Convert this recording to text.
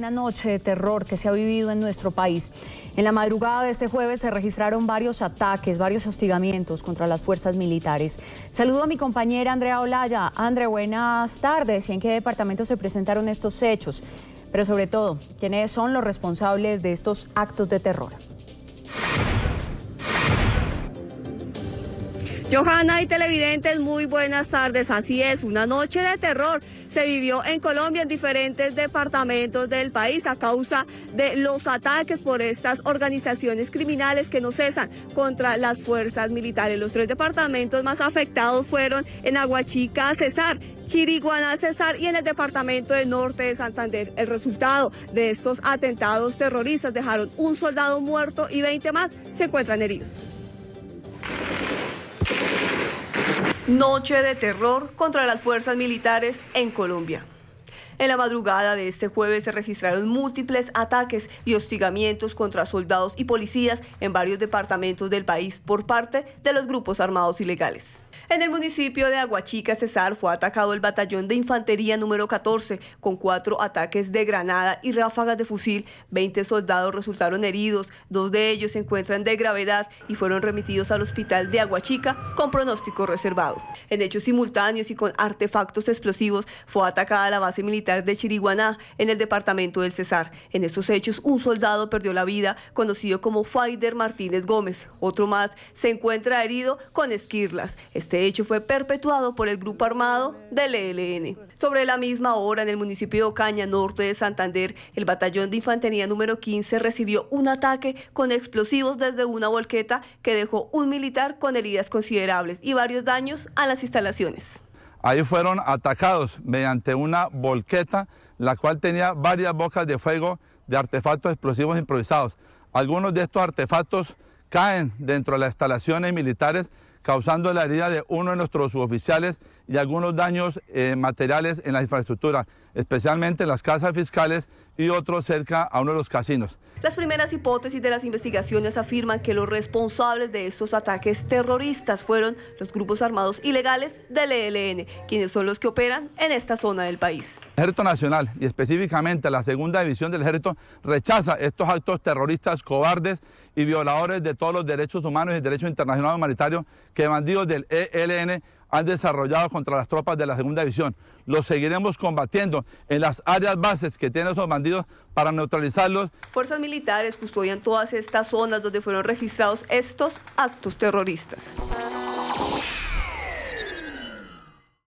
una noche de terror que se ha vivido en nuestro país. En la madrugada de este jueves se registraron varios ataques, varios hostigamientos contra las fuerzas militares. Saludo a mi compañera Andrea Olaya. Andrea, buenas tardes. ¿Y en qué departamento se presentaron estos hechos? Pero sobre todo, ¿quiénes son los responsables de estos actos de terror? Johanna y televidentes, muy buenas tardes. Así es, una noche de terror se vivió en Colombia en diferentes departamentos del país a causa de los ataques por estas organizaciones criminales que no cesan contra las fuerzas militares. Los tres departamentos más afectados fueron en Aguachica, Cesar, Chiriguana, Cesar y en el departamento del norte de Santander. El resultado de estos atentados terroristas dejaron un soldado muerto y 20 más se encuentran heridos. Noche de terror contra las fuerzas militares en Colombia. En la madrugada de este jueves se registraron múltiples ataques y hostigamientos contra soldados y policías en varios departamentos del país por parte de los grupos armados ilegales. En el municipio de Aguachica, Cesar, fue atacado el batallón de infantería número 14 con cuatro ataques de granada y ráfagas de fusil. Veinte soldados resultaron heridos, dos de ellos se encuentran de gravedad y fueron remitidos al hospital de Aguachica con pronóstico reservado. En hechos simultáneos y con artefactos explosivos fue atacada la base militar de Chiriguaná en el departamento del Cesar. En estos hechos un soldado perdió la vida, conocido como Fighter Martínez Gómez. Otro más se encuentra herido con esquirlas. Este hecho fue perpetuado por el grupo armado del ELN. Sobre la misma hora, en el municipio de Ocaña, norte de Santander, el batallón de infantería número 15 recibió un ataque con explosivos desde una volqueta que dejó un militar con heridas considerables y varios daños a las instalaciones. Ahí fueron atacados mediante una volqueta, la cual tenía varias bocas de fuego de artefactos explosivos improvisados. Algunos de estos artefactos caen dentro de las instalaciones militares causando la herida de uno de nuestros suboficiales y algunos daños eh, materiales en la infraestructura, especialmente en las casas fiscales y otros cerca a uno de los casinos. Las primeras hipótesis de las investigaciones afirman que los responsables de estos ataques terroristas fueron los grupos armados ilegales del ELN, quienes son los que operan en esta zona del país. El Ejército Nacional y específicamente la Segunda División del Ejército rechaza estos actos terroristas cobardes y violadores de todos los derechos humanos y derechos internacionales humanitarios que bandidos del ELN han desarrollado contra las tropas de la segunda división. Los seguiremos combatiendo en las áreas bases que tienen esos bandidos para neutralizarlos. Fuerzas militares custodian todas estas zonas donde fueron registrados estos actos terroristas.